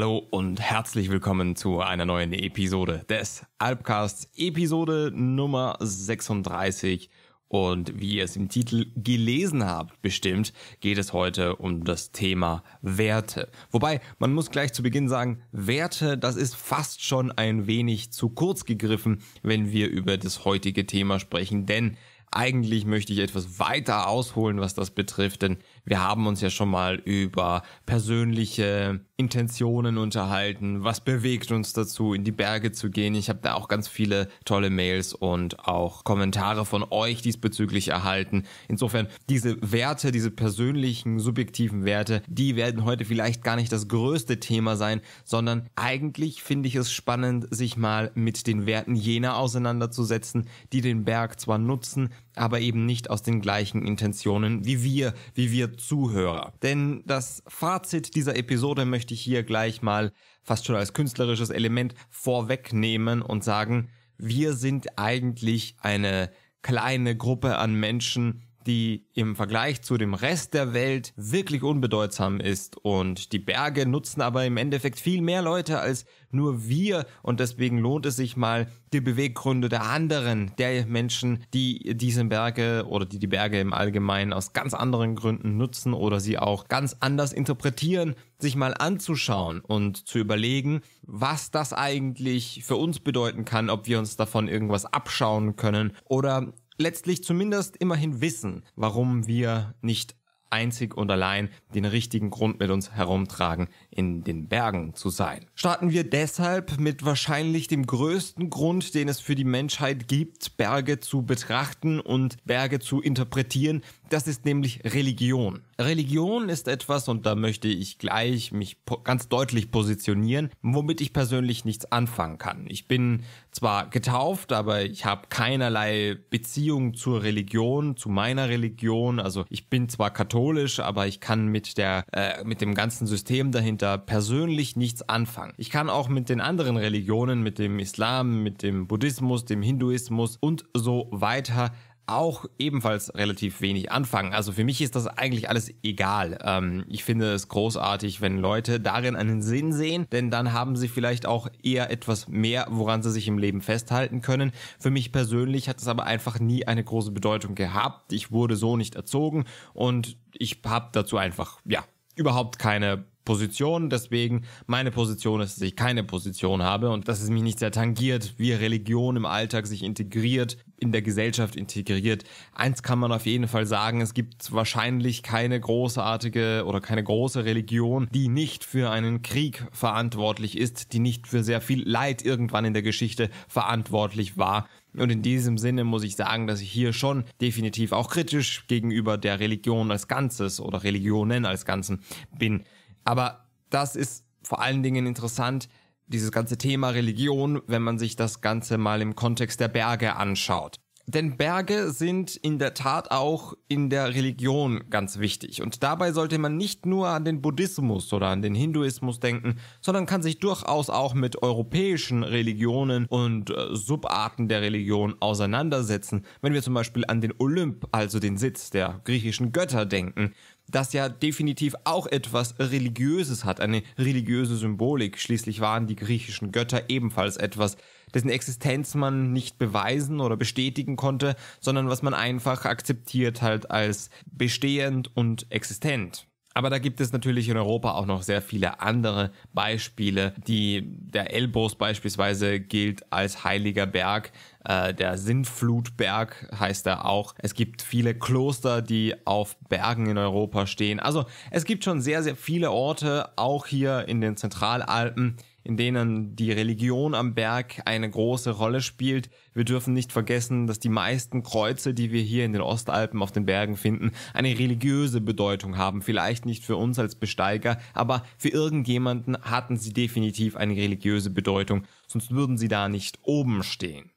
Hallo und herzlich willkommen zu einer neuen Episode des Alpcasts, Episode Nummer 36. Und wie ihr es im Titel gelesen habt, bestimmt geht es heute um das Thema Werte. Wobei, man muss gleich zu Beginn sagen, Werte, das ist fast schon ein wenig zu kurz gegriffen, wenn wir über das heutige Thema sprechen, denn eigentlich möchte ich etwas weiter ausholen, was das betrifft, denn wir haben uns ja schon mal über persönliche Intentionen unterhalten. Was bewegt uns dazu, in die Berge zu gehen? Ich habe da auch ganz viele tolle Mails und auch Kommentare von euch diesbezüglich erhalten. Insofern, diese Werte, diese persönlichen, subjektiven Werte, die werden heute vielleicht gar nicht das größte Thema sein, sondern eigentlich finde ich es spannend, sich mal mit den Werten jener auseinanderzusetzen, die den Berg zwar nutzen, aber eben nicht aus den gleichen Intentionen wie wir, wie wir Zuhörer. Denn das Fazit dieser Episode möchte ich hier gleich mal fast schon als künstlerisches Element vorwegnehmen und sagen, wir sind eigentlich eine kleine Gruppe an Menschen, die im Vergleich zu dem Rest der Welt wirklich unbedeutsam ist und die Berge nutzen aber im Endeffekt viel mehr Leute als nur wir und deswegen lohnt es sich mal, die Beweggründe der anderen, der Menschen, die diese Berge oder die die Berge im Allgemeinen aus ganz anderen Gründen nutzen oder sie auch ganz anders interpretieren, sich mal anzuschauen und zu überlegen, was das eigentlich für uns bedeuten kann, ob wir uns davon irgendwas abschauen können oder letztlich zumindest immerhin wissen, warum wir nicht einzig und allein den richtigen Grund mit uns herumtragen, in den Bergen zu sein. Starten wir deshalb mit wahrscheinlich dem größten Grund, den es für die Menschheit gibt, Berge zu betrachten und Berge zu interpretieren. Das ist nämlich Religion. Religion ist etwas, und da möchte ich gleich mich ganz deutlich positionieren, womit ich persönlich nichts anfangen kann. Ich bin zwar getauft, aber ich habe keinerlei Beziehung zur Religion, zu meiner Religion. Also ich bin zwar katholisch, katholisch, aber ich kann mit der äh, mit dem ganzen System dahinter persönlich nichts anfangen. Ich kann auch mit den anderen Religionen, mit dem Islam, mit dem Buddhismus, dem Hinduismus und so weiter auch ebenfalls relativ wenig anfangen. Also für mich ist das eigentlich alles egal. Ähm, ich finde es großartig, wenn Leute darin einen Sinn sehen, denn dann haben sie vielleicht auch eher etwas mehr, woran sie sich im Leben festhalten können. Für mich persönlich hat es aber einfach nie eine große Bedeutung gehabt. Ich wurde so nicht erzogen und ich habe dazu einfach, ja, überhaupt keine Position. Deswegen meine Position ist, dass ich keine Position habe und dass es mich nicht sehr tangiert, wie Religion im Alltag sich integriert, in der Gesellschaft integriert. Eins kann man auf jeden Fall sagen, es gibt wahrscheinlich keine großartige oder keine große Religion, die nicht für einen Krieg verantwortlich ist, die nicht für sehr viel Leid irgendwann in der Geschichte verantwortlich war. Und in diesem Sinne muss ich sagen, dass ich hier schon definitiv auch kritisch gegenüber der Religion als Ganzes oder Religionen als Ganzen bin. Aber das ist vor allen Dingen interessant, dieses ganze Thema Religion, wenn man sich das Ganze mal im Kontext der Berge anschaut. Denn Berge sind in der Tat auch in der Religion ganz wichtig. Und dabei sollte man nicht nur an den Buddhismus oder an den Hinduismus denken, sondern kann sich durchaus auch mit europäischen Religionen und äh, Subarten der Religion auseinandersetzen. Wenn wir zum Beispiel an den Olymp, also den Sitz der griechischen Götter denken, das ja definitiv auch etwas Religiöses hat, eine religiöse Symbolik. Schließlich waren die griechischen Götter ebenfalls etwas, dessen Existenz man nicht beweisen oder bestätigen konnte, sondern was man einfach akzeptiert halt als bestehend und existent. Aber da gibt es natürlich in Europa auch noch sehr viele andere Beispiele. Die, der Elbos beispielsweise gilt als heiliger Berg. Äh, der Sintflutberg heißt er auch. Es gibt viele Kloster, die auf Bergen in Europa stehen. Also es gibt schon sehr, sehr viele Orte, auch hier in den Zentralalpen, in denen die Religion am Berg eine große Rolle spielt. Wir dürfen nicht vergessen, dass die meisten Kreuze, die wir hier in den Ostalpen auf den Bergen finden, eine religiöse Bedeutung haben. Vielleicht nicht für uns als Besteiger, aber für irgendjemanden hatten sie definitiv eine religiöse Bedeutung, sonst würden sie da nicht oben stehen.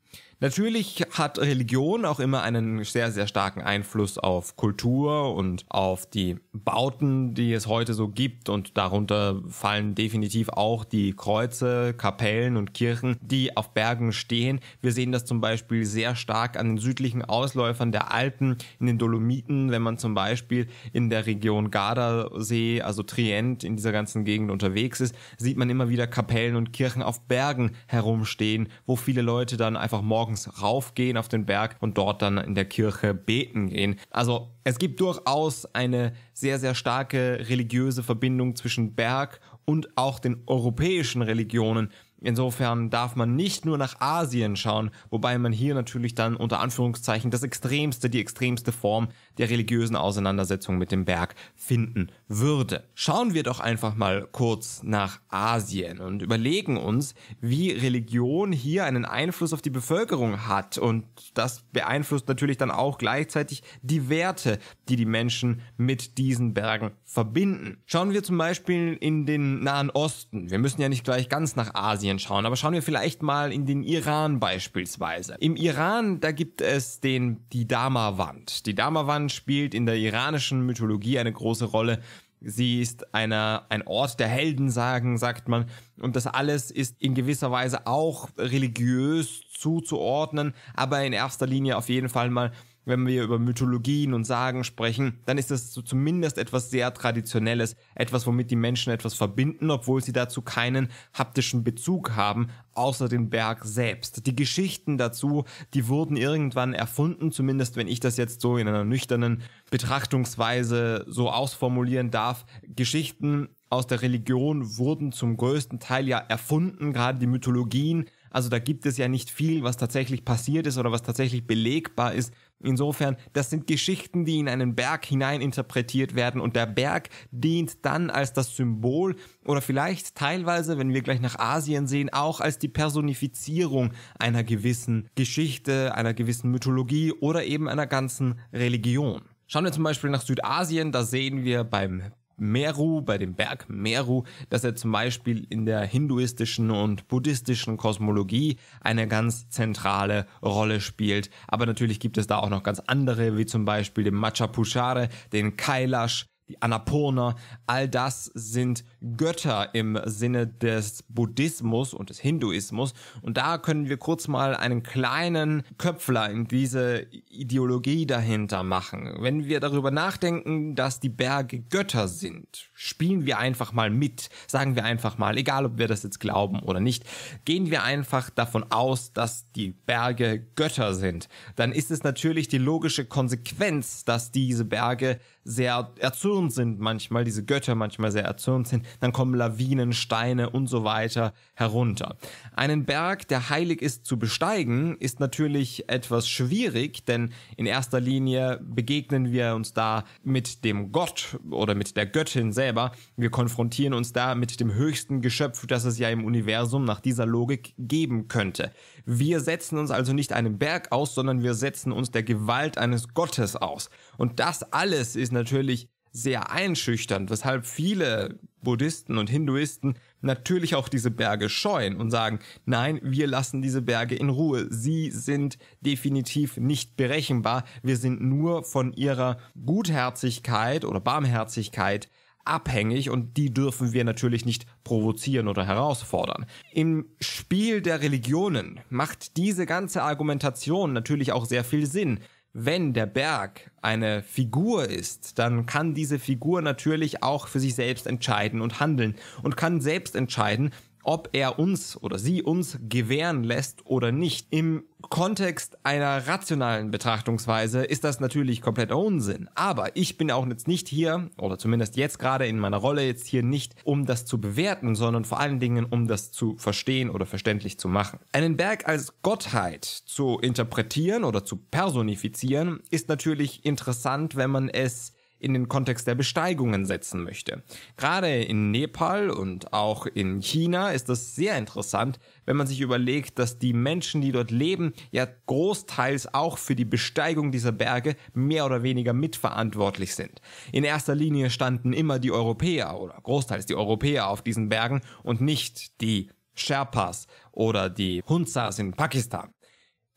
Natürlich hat Religion auch immer einen sehr, sehr starken Einfluss auf Kultur und auf die Bauten, die es heute so gibt. Und darunter fallen definitiv auch die Kreuze, Kapellen und Kirchen, die auf Bergen stehen. Wir sehen das zum Beispiel sehr stark an den südlichen Ausläufern der Alpen, in den Dolomiten, wenn man zum Beispiel in der Region Gardasee, also Trient, in dieser ganzen Gegend unterwegs ist, sieht man immer wieder Kapellen und Kirchen auf Bergen herumstehen, wo viele Leute dann einfach morgen morgens raufgehen auf den Berg und dort dann in der Kirche beten gehen. Also es gibt durchaus eine sehr, sehr starke religiöse Verbindung zwischen Berg und auch den europäischen Religionen. Insofern darf man nicht nur nach Asien schauen, wobei man hier natürlich dann unter Anführungszeichen das extremste, die extremste Form der religiösen Auseinandersetzung mit dem Berg finden würde. Schauen wir doch einfach mal kurz nach Asien und überlegen uns, wie Religion hier einen Einfluss auf die Bevölkerung hat und das beeinflusst natürlich dann auch gleichzeitig die Werte, die die Menschen mit diesen Bergen verbinden. Schauen wir zum Beispiel in den Nahen Osten. Wir müssen ja nicht gleich ganz nach Asien schauen, aber schauen wir vielleicht mal in den Iran beispielsweise. Im Iran, da gibt es den die Dharma-Wand. Die Dharma-Wand spielt in der iranischen Mythologie eine große Rolle Sie ist eine, ein Ort der Heldensagen, sagt man. Und das alles ist in gewisser Weise auch religiös zuzuordnen, aber in erster Linie auf jeden Fall mal wenn wir über Mythologien und Sagen sprechen, dann ist das so zumindest etwas sehr Traditionelles, etwas, womit die Menschen etwas verbinden, obwohl sie dazu keinen haptischen Bezug haben, außer den Berg selbst. Die Geschichten dazu, die wurden irgendwann erfunden, zumindest wenn ich das jetzt so in einer nüchternen Betrachtungsweise so ausformulieren darf. Geschichten aus der Religion wurden zum größten Teil ja erfunden, gerade die Mythologien, also da gibt es ja nicht viel, was tatsächlich passiert ist oder was tatsächlich belegbar ist, Insofern, das sind Geschichten, die in einen Berg hinein interpretiert werden und der Berg dient dann als das Symbol oder vielleicht teilweise, wenn wir gleich nach Asien sehen, auch als die Personifizierung einer gewissen Geschichte, einer gewissen Mythologie oder eben einer ganzen Religion. Schauen wir zum Beispiel nach Südasien, da sehen wir beim Meru, bei dem Berg Meru, dass er zum Beispiel in der hinduistischen und buddhistischen Kosmologie eine ganz zentrale Rolle spielt. Aber natürlich gibt es da auch noch ganz andere, wie zum Beispiel den Machapushare, den Kailash, die Annapurna, all das sind Götter im Sinne des Buddhismus und des Hinduismus. Und da können wir kurz mal einen kleinen Köpfler in diese Ideologie dahinter machen. Wenn wir darüber nachdenken, dass die Berge Götter sind, spielen wir einfach mal mit, sagen wir einfach mal, egal ob wir das jetzt glauben oder nicht, gehen wir einfach davon aus, dass die Berge Götter sind, dann ist es natürlich die logische Konsequenz, dass diese Berge sehr erzürnt sind manchmal, diese Götter manchmal sehr erzürnt sind, dann kommen Lawinen, Steine und so weiter herunter. Einen Berg, der heilig ist zu besteigen, ist natürlich etwas schwierig, denn in erster Linie begegnen wir uns da mit dem Gott oder mit der Göttin selber. Wir konfrontieren uns da mit dem höchsten Geschöpf, das es ja im Universum nach dieser Logik geben könnte. Wir setzen uns also nicht einem Berg aus, sondern wir setzen uns der Gewalt eines Gottes aus. Und das alles ist natürlich sehr einschüchternd, weshalb viele Buddhisten und Hinduisten natürlich auch diese Berge scheuen und sagen, nein, wir lassen diese Berge in Ruhe. Sie sind definitiv nicht berechenbar. Wir sind nur von ihrer Gutherzigkeit oder Barmherzigkeit abhängig und die dürfen wir natürlich nicht provozieren oder herausfordern. Im Spiel der Religionen macht diese ganze Argumentation natürlich auch sehr viel Sinn, wenn der Berg eine Figur ist, dann kann diese Figur natürlich auch für sich selbst entscheiden und handeln und kann selbst entscheiden, ob er uns oder sie uns gewähren lässt oder nicht. Im Kontext einer rationalen Betrachtungsweise ist das natürlich kompletter Unsinn. Aber ich bin auch jetzt nicht hier, oder zumindest jetzt gerade in meiner Rolle jetzt hier nicht, um das zu bewerten, sondern vor allen Dingen, um das zu verstehen oder verständlich zu machen. Einen Berg als Gottheit zu interpretieren oder zu personifizieren, ist natürlich interessant, wenn man es in den Kontext der Besteigungen setzen möchte. Gerade in Nepal und auch in China ist das sehr interessant, wenn man sich überlegt, dass die Menschen, die dort leben, ja großteils auch für die Besteigung dieser Berge mehr oder weniger mitverantwortlich sind. In erster Linie standen immer die Europäer oder großteils die Europäer auf diesen Bergen und nicht die Sherpas oder die Hunzas in Pakistan.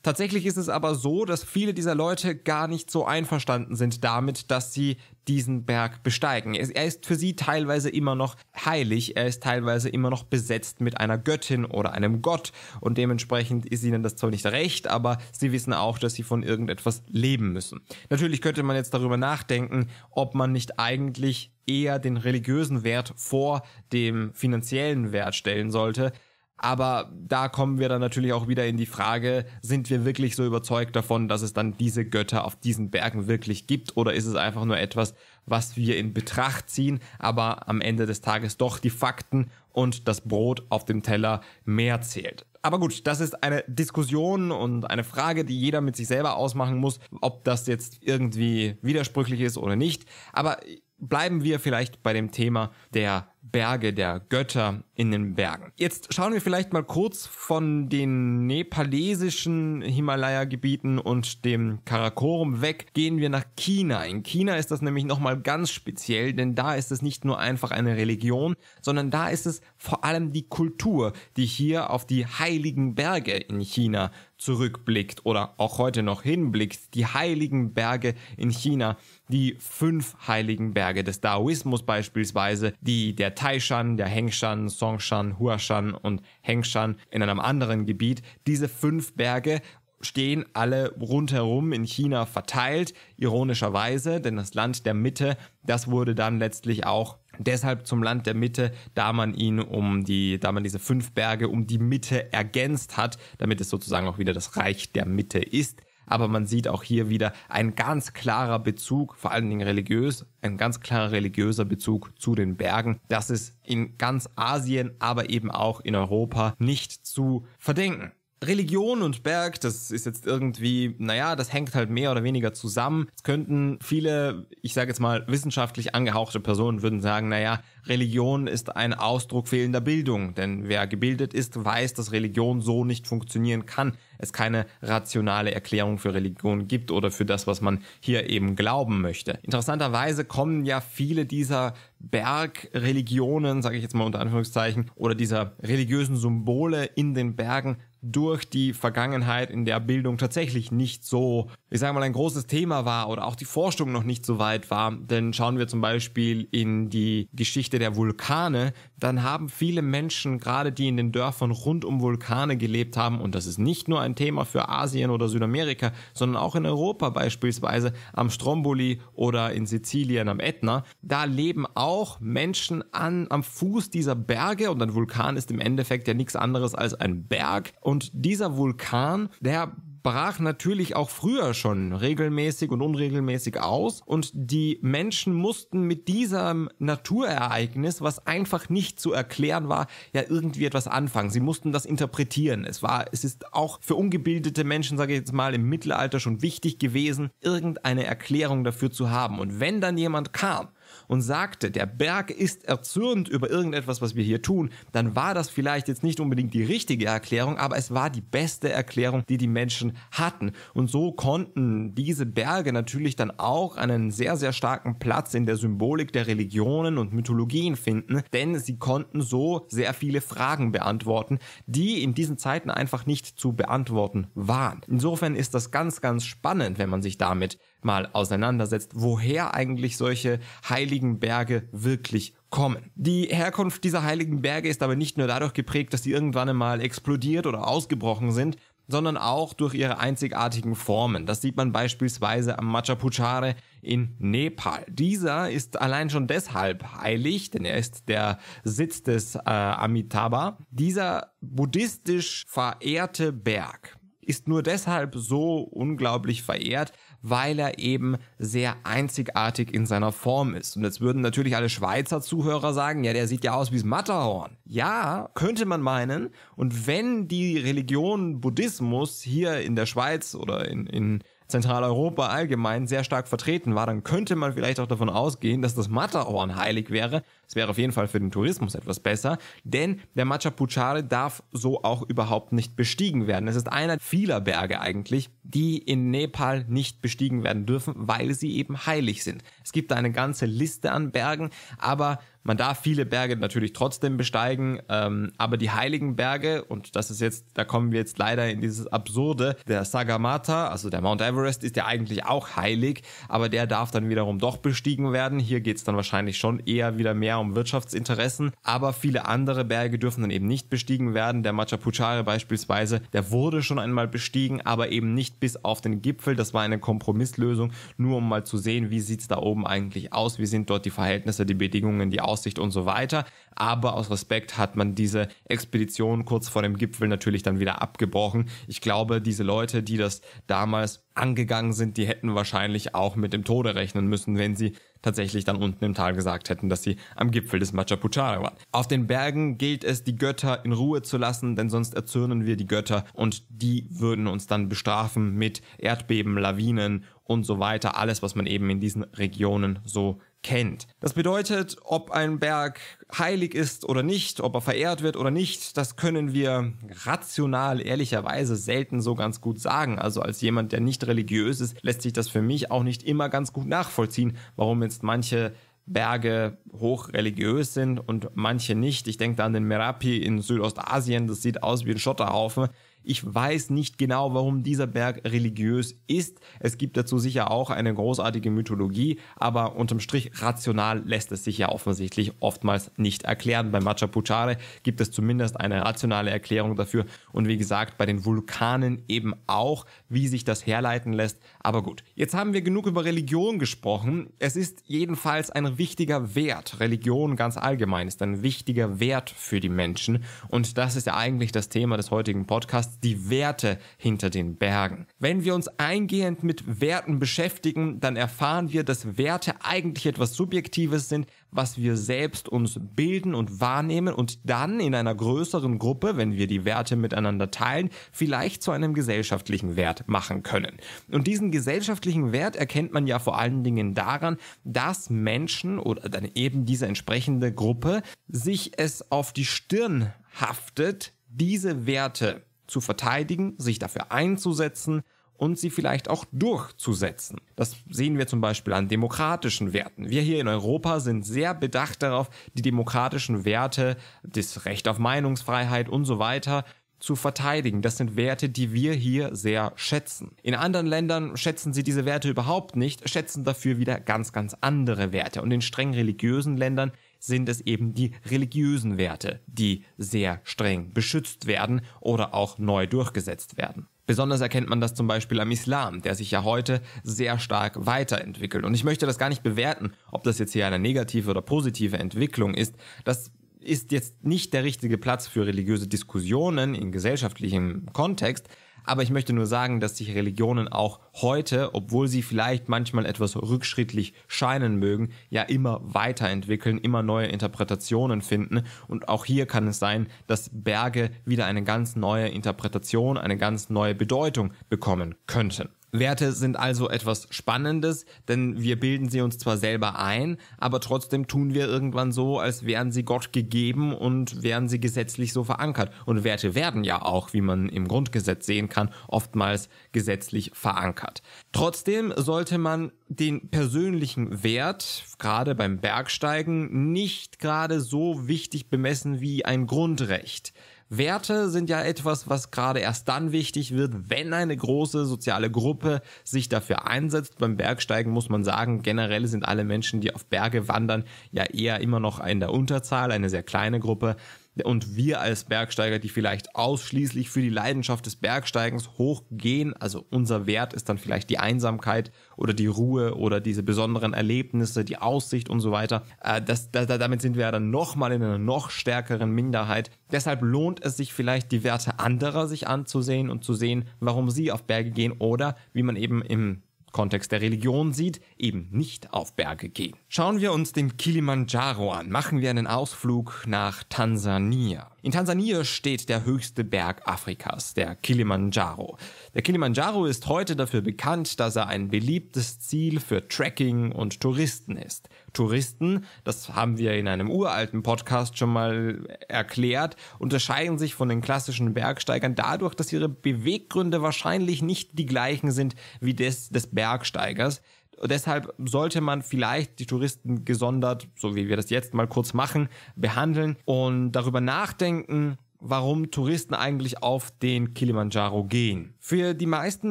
Tatsächlich ist es aber so, dass viele dieser Leute gar nicht so einverstanden sind damit, dass sie diesen Berg besteigen. Er ist für sie teilweise immer noch heilig, er ist teilweise immer noch besetzt mit einer Göttin oder einem Gott und dementsprechend ist ihnen das zwar nicht recht, aber sie wissen auch, dass sie von irgendetwas leben müssen. Natürlich könnte man jetzt darüber nachdenken, ob man nicht eigentlich eher den religiösen Wert vor dem finanziellen Wert stellen sollte, aber da kommen wir dann natürlich auch wieder in die Frage, sind wir wirklich so überzeugt davon, dass es dann diese Götter auf diesen Bergen wirklich gibt oder ist es einfach nur etwas, was wir in Betracht ziehen, aber am Ende des Tages doch die Fakten und das Brot auf dem Teller mehr zählt. Aber gut, das ist eine Diskussion und eine Frage, die jeder mit sich selber ausmachen muss, ob das jetzt irgendwie widersprüchlich ist oder nicht. Aber bleiben wir vielleicht bei dem Thema der Berge der Götter in den Bergen. Jetzt schauen wir vielleicht mal kurz von den nepalesischen Himalaya-Gebieten und dem Karakorum weg, gehen wir nach China. In China ist das nämlich nochmal ganz speziell, denn da ist es nicht nur einfach eine Religion, sondern da ist es vor allem die Kultur, die hier auf die heiligen Berge in China zurückblickt oder auch heute noch hinblickt, die heiligen Berge in China, die fünf heiligen Berge des Daoismus beispielsweise, die der Taishan, der Hengshan, Songshan, Huashan und Hengshan in einem anderen Gebiet. Diese fünf Berge stehen alle rundherum in China verteilt, ironischerweise, denn das Land der Mitte, das wurde dann letztlich auch deshalb zum Land der Mitte, da man ihn um die, da man diese fünf Berge um die Mitte ergänzt hat, damit es sozusagen auch wieder das Reich der Mitte ist. Aber man sieht auch hier wieder ein ganz klarer Bezug, vor allen Dingen religiös, ein ganz klarer religiöser Bezug zu den Bergen, Das ist in ganz Asien, aber eben auch in Europa nicht zu verdenken. Religion und Berg, das ist jetzt irgendwie, naja, das hängt halt mehr oder weniger zusammen. Es könnten viele, ich sage jetzt mal, wissenschaftlich angehauchte Personen würden sagen, naja, Religion ist ein Ausdruck fehlender Bildung, denn wer gebildet ist, weiß, dass Religion so nicht funktionieren kann. Es keine rationale Erklärung für Religion gibt oder für das, was man hier eben glauben möchte. Interessanterweise kommen ja viele dieser Bergreligionen, sage ich jetzt mal unter Anführungszeichen, oder dieser religiösen Symbole in den Bergen durch die Vergangenheit, in der Bildung tatsächlich nicht so, ich sage mal, ein großes Thema war oder auch die Forschung noch nicht so weit war. Denn schauen wir zum Beispiel in die Geschichte der Vulkane, dann haben viele Menschen, gerade die in den Dörfern rund um Vulkane gelebt haben, und das ist nicht nur ein Thema für Asien oder Südamerika, sondern auch in Europa beispielsweise am Stromboli oder in Sizilien am Ätna, da leben auch Menschen an, am Fuß dieser Berge und ein Vulkan ist im Endeffekt ja nichts anderes als ein Berg und dieser Vulkan, der brach natürlich auch früher schon regelmäßig und unregelmäßig aus und die Menschen mussten mit diesem Naturereignis, was einfach nicht zu erklären war, ja irgendwie etwas anfangen. Sie mussten das interpretieren. Es war, es ist auch für ungebildete Menschen, sage ich jetzt mal, im Mittelalter schon wichtig gewesen, irgendeine Erklärung dafür zu haben. Und wenn dann jemand kam, und sagte, der Berg ist erzürnt über irgendetwas, was wir hier tun, dann war das vielleicht jetzt nicht unbedingt die richtige Erklärung, aber es war die beste Erklärung, die die Menschen hatten. Und so konnten diese Berge natürlich dann auch einen sehr, sehr starken Platz in der Symbolik der Religionen und Mythologien finden, denn sie konnten so sehr viele Fragen beantworten, die in diesen Zeiten einfach nicht zu beantworten waren. Insofern ist das ganz, ganz spannend, wenn man sich damit mal auseinandersetzt, woher eigentlich solche heiligen Berge wirklich kommen. Die Herkunft dieser heiligen Berge ist aber nicht nur dadurch geprägt, dass sie irgendwann einmal explodiert oder ausgebrochen sind, sondern auch durch ihre einzigartigen Formen. Das sieht man beispielsweise am Machapuchare in Nepal. Dieser ist allein schon deshalb heilig, denn er ist der Sitz des äh, Amitabha. Dieser buddhistisch verehrte Berg ist nur deshalb so unglaublich verehrt, weil er eben sehr einzigartig in seiner Form ist. Und jetzt würden natürlich alle Schweizer Zuhörer sagen, ja, der sieht ja aus wie das Matterhorn. Ja, könnte man meinen. Und wenn die Religion Buddhismus hier in der Schweiz oder in, in Zentraleuropa allgemein sehr stark vertreten war, dann könnte man vielleicht auch davon ausgehen, dass das Matterhorn heilig wäre. Es wäre auf jeden Fall für den Tourismus etwas besser, denn der Machapuchare darf so auch überhaupt nicht bestiegen werden. Es ist einer vieler Berge eigentlich, die in Nepal nicht bestiegen werden dürfen, weil sie eben heilig sind. Es gibt da eine ganze Liste an Bergen, aber man darf viele Berge natürlich trotzdem besteigen, ähm, aber die heiligen Berge, und das ist jetzt, da kommen wir jetzt leider in dieses Absurde, der Sagamata, also der Mount Everest, ist ja eigentlich auch heilig, aber der darf dann wiederum doch bestiegen werden. Hier geht es dann wahrscheinlich schon eher wieder mehr um Wirtschaftsinteressen, aber viele andere Berge dürfen dann eben nicht bestiegen werden. Der Machapuchare beispielsweise, der wurde schon einmal bestiegen, aber eben nicht bis auf den Gipfel. Das war eine Kompromisslösung, nur um mal zu sehen, wie sieht es da oben eigentlich aus, wie sind dort die Verhältnisse, die Bedingungen, die Aus Aussicht und so weiter. Aber aus Respekt hat man diese Expedition kurz vor dem Gipfel natürlich dann wieder abgebrochen. Ich glaube, diese Leute, die das damals angegangen sind, die hätten wahrscheinlich auch mit dem Tode rechnen müssen, wenn sie tatsächlich dann unten im Tal gesagt hätten, dass sie am Gipfel des Machapuchara waren. Auf den Bergen gilt es, die Götter in Ruhe zu lassen, denn sonst erzürnen wir die Götter und die würden uns dann bestrafen mit Erdbeben, Lawinen und so weiter, alles, was man eben in diesen Regionen so kennt. Das bedeutet, ob ein Berg heilig ist oder nicht, ob er verehrt wird oder nicht, das können wir rational ehrlicherweise selten so ganz gut sagen. Also als jemand, der nicht religiös ist, lässt sich das für mich auch nicht immer ganz gut nachvollziehen, warum jetzt manche Berge hochreligiös sind und manche nicht. Ich denke da an den Merapi in Südostasien, das sieht aus wie ein Schotterhaufen. Ich weiß nicht genau, warum dieser Berg religiös ist. Es gibt dazu sicher auch eine großartige Mythologie, aber unterm Strich rational lässt es sich ja offensichtlich oftmals nicht erklären. Bei Machapuchare gibt es zumindest eine rationale Erklärung dafür und wie gesagt, bei den Vulkanen eben auch, wie sich das herleiten lässt. Aber gut, jetzt haben wir genug über Religion gesprochen. Es ist jedenfalls ein wichtiger Wert. Religion ganz allgemein ist ein wichtiger Wert für die Menschen und das ist ja eigentlich das Thema des heutigen Podcasts die Werte hinter den Bergen. Wenn wir uns eingehend mit Werten beschäftigen, dann erfahren wir, dass Werte eigentlich etwas Subjektives sind, was wir selbst uns bilden und wahrnehmen und dann in einer größeren Gruppe, wenn wir die Werte miteinander teilen, vielleicht zu einem gesellschaftlichen Wert machen können. Und diesen gesellschaftlichen Wert erkennt man ja vor allen Dingen daran, dass Menschen oder dann eben diese entsprechende Gruppe sich es auf die Stirn haftet, diese Werte zu verteidigen, sich dafür einzusetzen und sie vielleicht auch durchzusetzen. Das sehen wir zum Beispiel an demokratischen Werten. Wir hier in Europa sind sehr bedacht darauf, die demokratischen Werte, das Recht auf Meinungsfreiheit und so weiter zu verteidigen. Das sind Werte, die wir hier sehr schätzen. In anderen Ländern schätzen sie diese Werte überhaupt nicht, schätzen dafür wieder ganz, ganz andere Werte. Und in streng religiösen Ländern sind es eben die religiösen Werte, die sehr streng beschützt werden oder auch neu durchgesetzt werden. Besonders erkennt man das zum Beispiel am Islam, der sich ja heute sehr stark weiterentwickelt. Und ich möchte das gar nicht bewerten, ob das jetzt hier eine negative oder positive Entwicklung ist. Das ist jetzt nicht der richtige Platz für religiöse Diskussionen in gesellschaftlichem Kontext, aber ich möchte nur sagen, dass sich Religionen auch heute, obwohl sie vielleicht manchmal etwas rückschrittlich scheinen mögen, ja immer weiterentwickeln, immer neue Interpretationen finden. Und auch hier kann es sein, dass Berge wieder eine ganz neue Interpretation, eine ganz neue Bedeutung bekommen könnten. Werte sind also etwas Spannendes, denn wir bilden sie uns zwar selber ein, aber trotzdem tun wir irgendwann so, als wären sie Gott gegeben und wären sie gesetzlich so verankert. Und Werte werden ja auch, wie man im Grundgesetz sehen kann, oftmals gesetzlich verankert. Trotzdem sollte man den persönlichen Wert, gerade beim Bergsteigen, nicht gerade so wichtig bemessen wie ein Grundrecht. Werte sind ja etwas, was gerade erst dann wichtig wird, wenn eine große soziale Gruppe sich dafür einsetzt. Beim Bergsteigen muss man sagen, generell sind alle Menschen, die auf Berge wandern, ja eher immer noch in der Unterzahl, eine sehr kleine Gruppe und wir als Bergsteiger, die vielleicht ausschließlich für die Leidenschaft des Bergsteigens hochgehen, also unser Wert ist dann vielleicht die Einsamkeit oder die Ruhe oder diese besonderen Erlebnisse, die Aussicht und so weiter. Äh, das, damit sind wir ja dann nochmal in einer noch stärkeren Minderheit. Deshalb lohnt es sich vielleicht, die Werte anderer sich anzusehen und zu sehen, warum sie auf Berge gehen oder, wie man eben im Kontext der Religion sieht, eben nicht auf Berge gehen. Schauen wir uns den Kilimanjaro an, machen wir einen Ausflug nach Tansania. In Tansania steht der höchste Berg Afrikas, der Kilimanjaro. Der Kilimanjaro ist heute dafür bekannt, dass er ein beliebtes Ziel für Trekking und Touristen ist. Touristen, das haben wir in einem uralten Podcast schon mal erklärt, unterscheiden sich von den klassischen Bergsteigern dadurch, dass ihre Beweggründe wahrscheinlich nicht die gleichen sind wie des des Bergsteigers. Deshalb sollte man vielleicht die Touristen gesondert, so wie wir das jetzt mal kurz machen, behandeln und darüber nachdenken, warum Touristen eigentlich auf den Kilimanjaro gehen. Für die meisten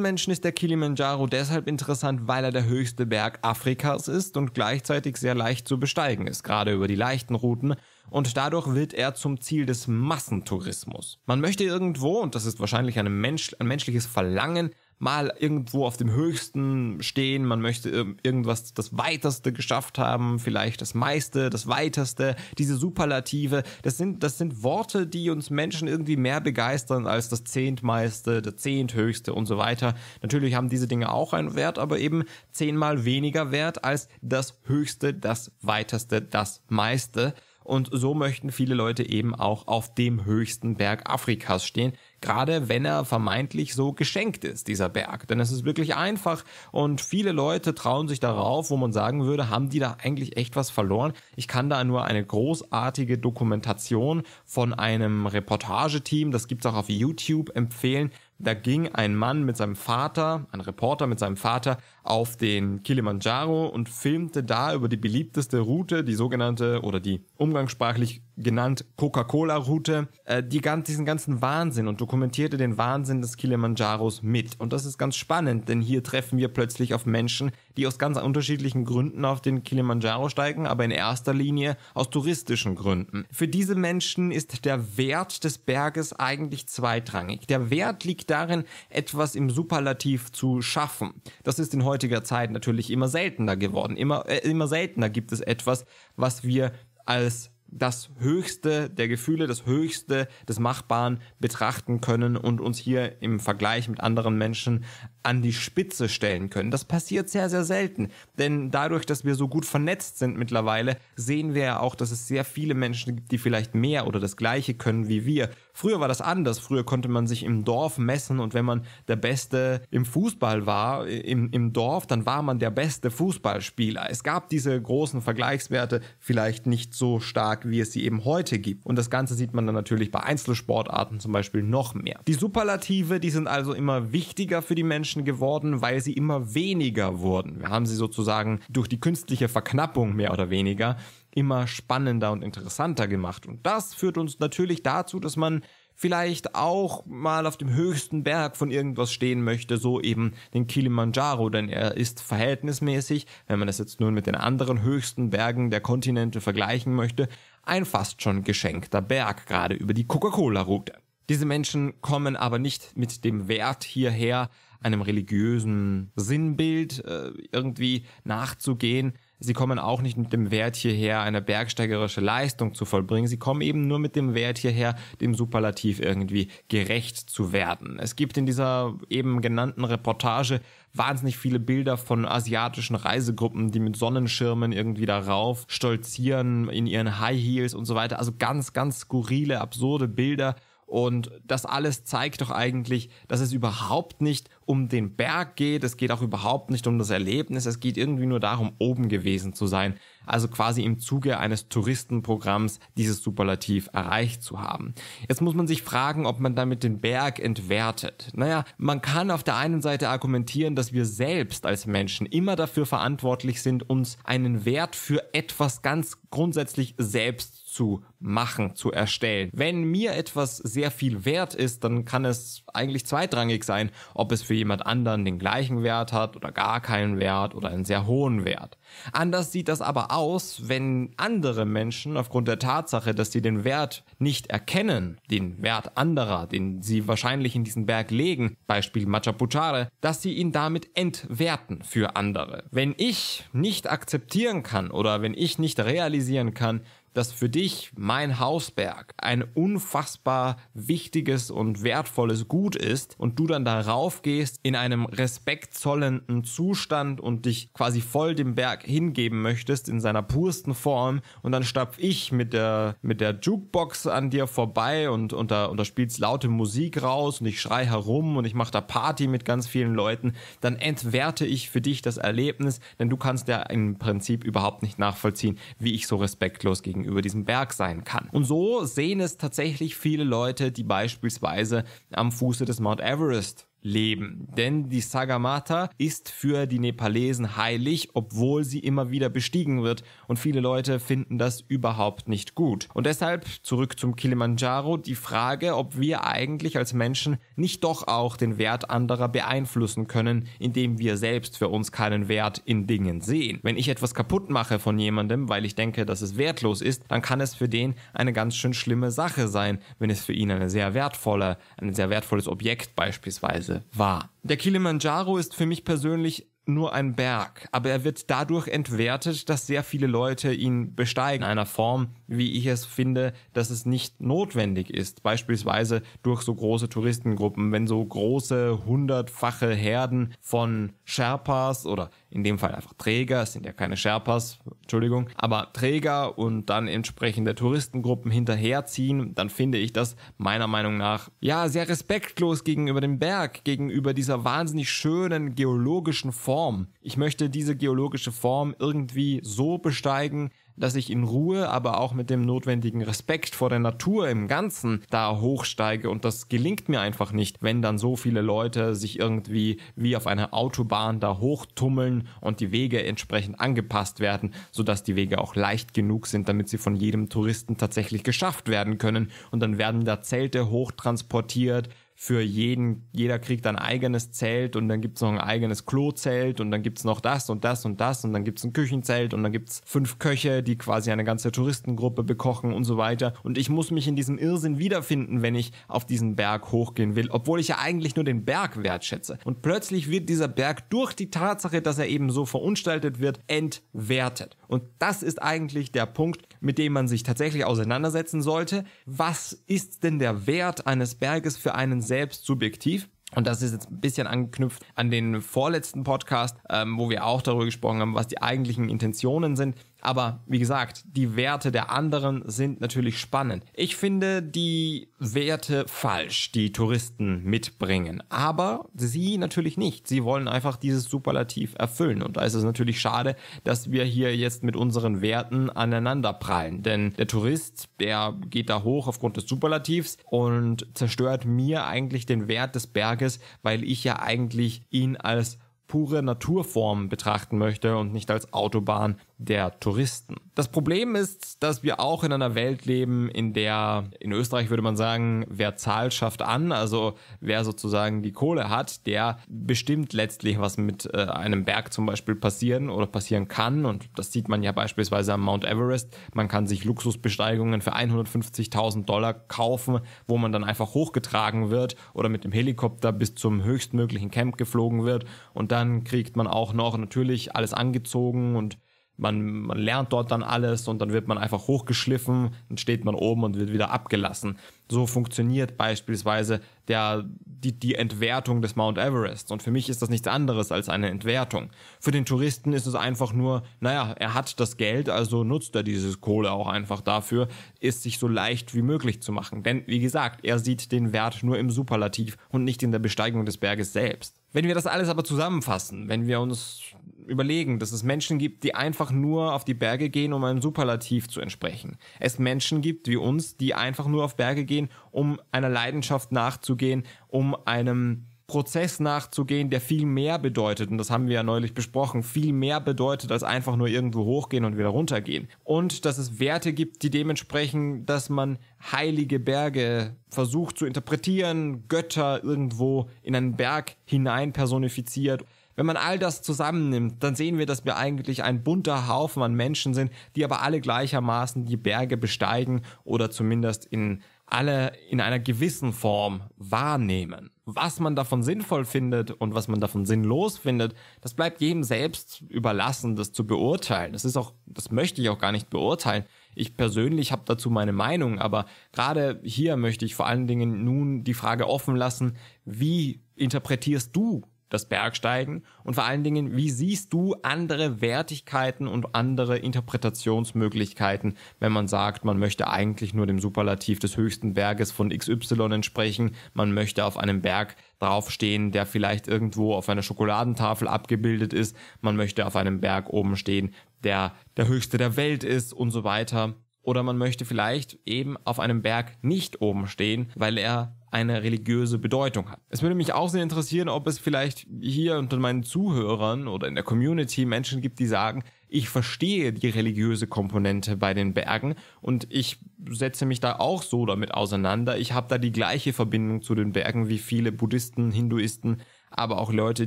Menschen ist der Kilimanjaro deshalb interessant, weil er der höchste Berg Afrikas ist und gleichzeitig sehr leicht zu besteigen ist, gerade über die leichten Routen. Und dadurch wird er zum Ziel des Massentourismus. Man möchte irgendwo, und das ist wahrscheinlich ein, Mensch, ein menschliches Verlangen, mal irgendwo auf dem höchsten stehen, man möchte irgendwas das weiteste geschafft haben, vielleicht das meiste, das weiteste, diese Superlative, das sind das sind Worte, die uns Menschen irgendwie mehr begeistern als das zehntmeiste, der zehnthöchste und so weiter. Natürlich haben diese Dinge auch einen Wert, aber eben zehnmal weniger Wert als das höchste, das weiteste, das meiste. Und so möchten viele Leute eben auch auf dem höchsten Berg Afrikas stehen gerade wenn er vermeintlich so geschenkt ist, dieser Berg. Denn es ist wirklich einfach und viele Leute trauen sich darauf, wo man sagen würde, haben die da eigentlich echt was verloren? Ich kann da nur eine großartige Dokumentation von einem Reportageteam, das gibt's auch auf YouTube, empfehlen. Da ging ein Mann mit seinem Vater, ein Reporter mit seinem Vater, auf den Kilimanjaro und filmte da über die beliebteste Route, die sogenannte oder die umgangssprachlich genannt Coca-Cola-Route, äh, die, diesen ganzen Wahnsinn und dokumentierte den Wahnsinn des Kilimanjaros mit. Und das ist ganz spannend, denn hier treffen wir plötzlich auf Menschen, die aus ganz unterschiedlichen Gründen auf den Kilimanjaro steigen, aber in erster Linie aus touristischen Gründen. Für diese Menschen ist der Wert des Berges eigentlich zweitrangig. Der Wert liegt darin, etwas im Superlativ zu schaffen. Das ist in heutiger Zeit natürlich immer seltener geworden. Immer, äh, immer seltener gibt es etwas, was wir als das Höchste der Gefühle, das Höchste des Machbaren betrachten können und uns hier im Vergleich mit anderen Menschen an die Spitze stellen können. Das passiert sehr, sehr selten. Denn dadurch, dass wir so gut vernetzt sind mittlerweile, sehen wir ja auch, dass es sehr viele Menschen gibt, die vielleicht mehr oder das Gleiche können wie wir Früher war das anders. Früher konnte man sich im Dorf messen und wenn man der Beste im Fußball war, im, im Dorf, dann war man der beste Fußballspieler. Es gab diese großen Vergleichswerte vielleicht nicht so stark, wie es sie eben heute gibt. Und das Ganze sieht man dann natürlich bei Einzelsportarten zum Beispiel noch mehr. Die Superlative, die sind also immer wichtiger für die Menschen geworden, weil sie immer weniger wurden. Wir haben sie sozusagen durch die künstliche Verknappung mehr oder weniger immer spannender und interessanter gemacht. Und das führt uns natürlich dazu, dass man vielleicht auch mal auf dem höchsten Berg von irgendwas stehen möchte, so eben den Kilimanjaro, denn er ist verhältnismäßig, wenn man das jetzt nun mit den anderen höchsten Bergen der Kontinente vergleichen möchte, ein fast schon geschenkter Berg, gerade über die Coca-Cola-Route. Diese Menschen kommen aber nicht mit dem Wert hierher, einem religiösen Sinnbild äh, irgendwie nachzugehen, Sie kommen auch nicht mit dem Wert hierher, eine bergsteigerische Leistung zu vollbringen. Sie kommen eben nur mit dem Wert hierher, dem Superlativ irgendwie gerecht zu werden. Es gibt in dieser eben genannten Reportage wahnsinnig viele Bilder von asiatischen Reisegruppen, die mit Sonnenschirmen irgendwie darauf stolzieren, in ihren High Heels und so weiter. Also ganz, ganz skurrile, absurde Bilder. Und das alles zeigt doch eigentlich, dass es überhaupt nicht um den Berg geht, es geht auch überhaupt nicht um das Erlebnis, es geht irgendwie nur darum, oben gewesen zu sein also quasi im Zuge eines Touristenprogramms dieses Superlativ erreicht zu haben. Jetzt muss man sich fragen, ob man damit den Berg entwertet. Naja, man kann auf der einen Seite argumentieren, dass wir selbst als Menschen immer dafür verantwortlich sind, uns einen Wert für etwas ganz grundsätzlich selbst zu machen, zu erstellen. Wenn mir etwas sehr viel wert ist, dann kann es eigentlich zweitrangig sein, ob es für jemand anderen den gleichen Wert hat oder gar keinen Wert oder einen sehr hohen Wert. Anders sieht das aber aus, wenn andere Menschen aufgrund der Tatsache, dass sie den Wert nicht erkennen, den Wert anderer, den sie wahrscheinlich in diesen Berg legen, Beispiel Machapuchare, dass sie ihn damit entwerten für andere. Wenn ich nicht akzeptieren kann oder wenn ich nicht realisieren kann, dass für dich mein Hausberg ein unfassbar wichtiges und wertvolles Gut ist und du dann darauf gehst in einem respektzollenden Zustand und dich quasi voll dem Berg hingeben möchtest in seiner pursten Form und dann stapf ich mit der mit der Jukebox an dir vorbei und und da, und da spielst laute Musik raus und ich schrei herum und ich mache da Party mit ganz vielen Leuten, dann entwerte ich für dich das Erlebnis, denn du kannst ja im Prinzip überhaupt nicht nachvollziehen, wie ich so respektlos gegen gegenüber diesem Berg sein kann. Und so sehen es tatsächlich viele Leute, die beispielsweise am Fuße des Mount Everest leben. Denn die Sagamata ist für die Nepalesen heilig, obwohl sie immer wieder bestiegen wird und viele Leute finden das überhaupt nicht gut. Und deshalb zurück zum Kilimanjaro die Frage, ob wir eigentlich als Menschen nicht doch auch den Wert anderer beeinflussen können, indem wir selbst für uns keinen Wert in Dingen sehen. Wenn ich etwas kaputt mache von jemandem, weil ich denke, dass es wertlos ist, dann kann es für den eine ganz schön schlimme Sache sein, wenn es für ihn eine sehr wertvolle, ein sehr wertvolles Objekt beispielsweise Liste Der Kilimanjaro ist für mich persönlich nur ein Berg, aber er wird dadurch entwertet, dass sehr viele Leute ihn besteigen, in einer Form, wie ich es finde, dass es nicht notwendig ist, beispielsweise durch so große Touristengruppen, wenn so große hundertfache Herden von Sherpas oder in dem Fall einfach Träger, es sind ja keine Sherpas, Entschuldigung, aber Träger und dann entsprechende Touristengruppen hinterherziehen, dann finde ich das meiner Meinung nach ja sehr respektlos gegenüber dem Berg, gegenüber dieser wahnsinnig schönen geologischen Form Form. Ich möchte diese geologische Form irgendwie so besteigen, dass ich in Ruhe, aber auch mit dem notwendigen Respekt vor der Natur im Ganzen da hochsteige und das gelingt mir einfach nicht, wenn dann so viele Leute sich irgendwie wie auf einer Autobahn da hochtummeln und die Wege entsprechend angepasst werden, sodass die Wege auch leicht genug sind, damit sie von jedem Touristen tatsächlich geschafft werden können und dann werden da Zelte hochtransportiert, für jeden, jeder kriegt ein eigenes Zelt und dann gibt's noch ein eigenes Klozelt und dann gibt's noch das und das und das und dann gibt's ein Küchenzelt und dann gibt's fünf Köche, die quasi eine ganze Touristengruppe bekochen und so weiter. Und ich muss mich in diesem Irrsinn wiederfinden, wenn ich auf diesen Berg hochgehen will, obwohl ich ja eigentlich nur den Berg wertschätze. Und plötzlich wird dieser Berg durch die Tatsache, dass er eben so verunstaltet wird, entwertet. Und das ist eigentlich der Punkt, mit dem man sich tatsächlich auseinandersetzen sollte. Was ist denn der Wert eines Berges für einen selbst subjektiv. Und das ist jetzt ein bisschen angeknüpft an den vorletzten Podcast, ähm, wo wir auch darüber gesprochen haben, was die eigentlichen Intentionen sind. Aber wie gesagt, die Werte der anderen sind natürlich spannend. Ich finde die Werte falsch, die Touristen mitbringen. Aber sie natürlich nicht. Sie wollen einfach dieses Superlativ erfüllen. Und da ist es natürlich schade, dass wir hier jetzt mit unseren Werten aneinander prallen. Denn der Tourist, der geht da hoch aufgrund des Superlativs und zerstört mir eigentlich den Wert des Berges, weil ich ja eigentlich ihn als pure Naturform betrachten möchte und nicht als Autobahn der Touristen. Das Problem ist, dass wir auch in einer Welt leben, in der, in Österreich würde man sagen, wer zahlt, schafft an. Also wer sozusagen die Kohle hat, der bestimmt letztlich, was mit äh, einem Berg zum Beispiel passieren oder passieren kann. Und das sieht man ja beispielsweise am Mount Everest. Man kann sich Luxusbesteigungen für 150.000 Dollar kaufen, wo man dann einfach hochgetragen wird oder mit dem Helikopter bis zum höchstmöglichen Camp geflogen wird. Und dann kriegt man auch noch natürlich alles angezogen und man, man lernt dort dann alles und dann wird man einfach hochgeschliffen, dann steht man oben und wird wieder abgelassen. So funktioniert beispielsweise der, die, die Entwertung des Mount Everest. Und für mich ist das nichts anderes als eine Entwertung. Für den Touristen ist es einfach nur, naja, er hat das Geld, also nutzt er dieses Kohle auch einfach dafür, es sich so leicht wie möglich zu machen. Denn, wie gesagt, er sieht den Wert nur im Superlativ und nicht in der Besteigung des Berges selbst. Wenn wir das alles aber zusammenfassen, wenn wir uns überlegen, dass es Menschen gibt, die einfach nur auf die Berge gehen, um einem Superlativ zu entsprechen. Es Menschen gibt wie uns, die einfach nur auf Berge gehen, um einer Leidenschaft nachzugehen, um einem Prozess nachzugehen, der viel mehr bedeutet, und das haben wir ja neulich besprochen, viel mehr bedeutet, als einfach nur irgendwo hochgehen und wieder runtergehen. Und dass es Werte gibt, die dementsprechend, dass man heilige Berge versucht zu interpretieren, Götter irgendwo in einen Berg hinein personifiziert wenn man all das zusammennimmt, dann sehen wir, dass wir eigentlich ein bunter Haufen an Menschen sind, die aber alle gleichermaßen die Berge besteigen oder zumindest in alle in einer gewissen Form wahrnehmen. Was man davon sinnvoll findet und was man davon sinnlos findet, das bleibt jedem selbst überlassen, das zu beurteilen. Das ist auch, das möchte ich auch gar nicht beurteilen. Ich persönlich habe dazu meine Meinung, aber gerade hier möchte ich vor allen Dingen nun die Frage offen lassen, wie interpretierst du das Bergsteigen und vor allen Dingen, wie siehst du andere Wertigkeiten und andere Interpretationsmöglichkeiten, wenn man sagt, man möchte eigentlich nur dem Superlativ des höchsten Berges von XY entsprechen, man möchte auf einem Berg draufstehen, der vielleicht irgendwo auf einer Schokoladentafel abgebildet ist, man möchte auf einem Berg oben stehen, der der höchste der Welt ist und so weiter. Oder man möchte vielleicht eben auf einem Berg nicht oben stehen, weil er eine religiöse Bedeutung hat. Es würde mich auch sehr interessieren, ob es vielleicht hier unter meinen Zuhörern oder in der Community Menschen gibt, die sagen, ich verstehe die religiöse Komponente bei den Bergen und ich setze mich da auch so damit auseinander. Ich habe da die gleiche Verbindung zu den Bergen wie viele Buddhisten, Hinduisten, aber auch Leute,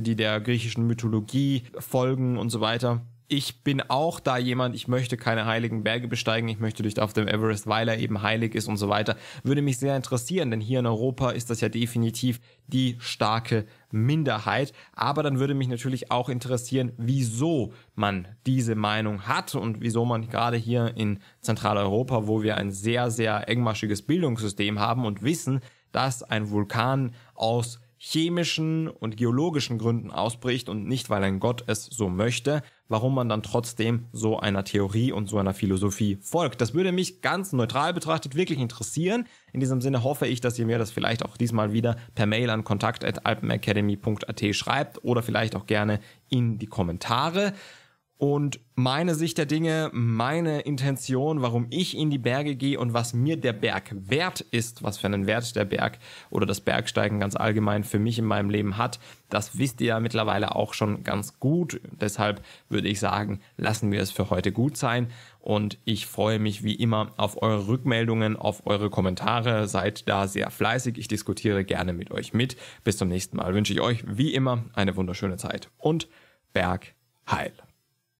die der griechischen Mythologie folgen und so weiter ich bin auch da jemand, ich möchte keine heiligen Berge besteigen, ich möchte nicht auf dem Everest, weil er eben heilig ist und so weiter. Würde mich sehr interessieren, denn hier in Europa ist das ja definitiv die starke Minderheit. Aber dann würde mich natürlich auch interessieren, wieso man diese Meinung hat und wieso man gerade hier in Zentraleuropa, wo wir ein sehr, sehr engmaschiges Bildungssystem haben und wissen, dass ein Vulkan aus chemischen und geologischen Gründen ausbricht und nicht, weil ein Gott es so möchte, warum man dann trotzdem so einer Theorie und so einer Philosophie folgt. Das würde mich ganz neutral betrachtet wirklich interessieren. In diesem Sinne hoffe ich, dass ihr mir das vielleicht auch diesmal wieder per Mail an kontakt.alpenacademy.at schreibt oder vielleicht auch gerne in die Kommentare. Und meine Sicht der Dinge, meine Intention, warum ich in die Berge gehe und was mir der Berg wert ist, was für einen Wert der Berg oder das Bergsteigen ganz allgemein für mich in meinem Leben hat, das wisst ihr ja mittlerweile auch schon ganz gut. Deshalb würde ich sagen, lassen wir es für heute gut sein. Und ich freue mich wie immer auf eure Rückmeldungen, auf eure Kommentare. Seid da sehr fleißig. Ich diskutiere gerne mit euch mit. Bis zum nächsten Mal wünsche ich euch wie immer eine wunderschöne Zeit und Berg heil.